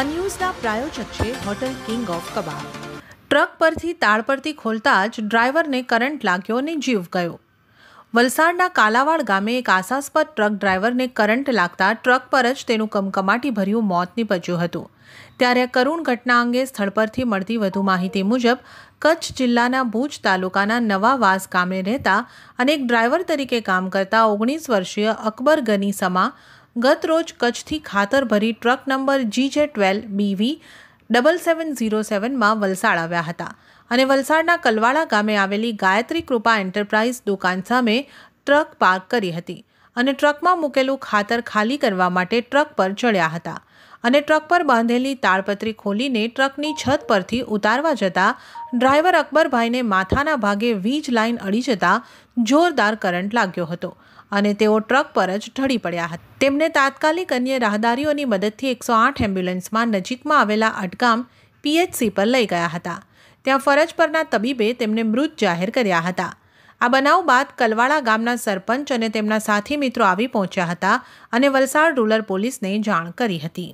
અન્યુઝના પ્રાયોજક છે hotel king of kebab truck પરથી તાળપરથી ખોલતા જ ડ્રાઈવરને કરંટ લાગ્યો અને જીવ ગયો વલસાડના કાલાવાડ ગામે એક આશાસ્પદ ટ્રક ડ્રાઈવરને કરંટ લાગતા ટ્રક પર જ તેનું કમકમાટી ભર્યું મોત નીપજ્યું હતું ત્યારે કરુણ ઘટના અંગે સ્થળ પરથી મળતી વધુ માહિતી મુજબ કચ્છ જિલ્લાના ભુજ તાલુકાના નવાવાસ ગામે રહેતા અને એક ડ્રાઈવર તરીકે કામ કરતા ઓગણીસ વર્ષીય અકબર ગની સમા ગત રોજ કચ્છથી ખાતર ભરી ટ્રક નંબર જે twelve BV double seven zero સેવનમાં વલસાડ આવ્યા હતા અને વલસાડના કલવાડા ગામે આવેલી ગાયત્રી કૃપા એન્ટરપ્રાઇઝ દુકાન સામે ટ્રક પાર્ક કરી હતી અને ટ્રકમાં મૂકેલું ખાતર ખાલી કરવા માટે ટ્રક પર ચડ્યા હતા અને ટ્રક પર બાંધેલી તાળપત્રી ખોલીને ટ્રકની છત પરથી ઉતારવા જતા ડ્રાઈવર અકબરભાઈને માથાના ભાગે વીજ લાઇન અડી જતા જોરદાર કરંટ લાગ્યો હતો અને તેઓ ટ્રક પર જ ઢળી પડ્યા હતા તેમને તાત્કાલિક અન્ય રાહદારીઓની મદદથી એકસો આઠ એમ્બ્યુલન્સમાં નજીકમાં આવેલા અટગામ પીએચસી પર લઈ ગયા હતા ત્યાં ફરજ પરના તબીબે તેમને મૃત જાહેર કર્યા હતા આ બનાવ બાદ કલવાડા ગામના સરપંચ અને તેમના સાથી મિત્રો આવી પહોંચ્યા હતા અને વલસાડ રૂરલ પોલીસને જાણ કરી હતી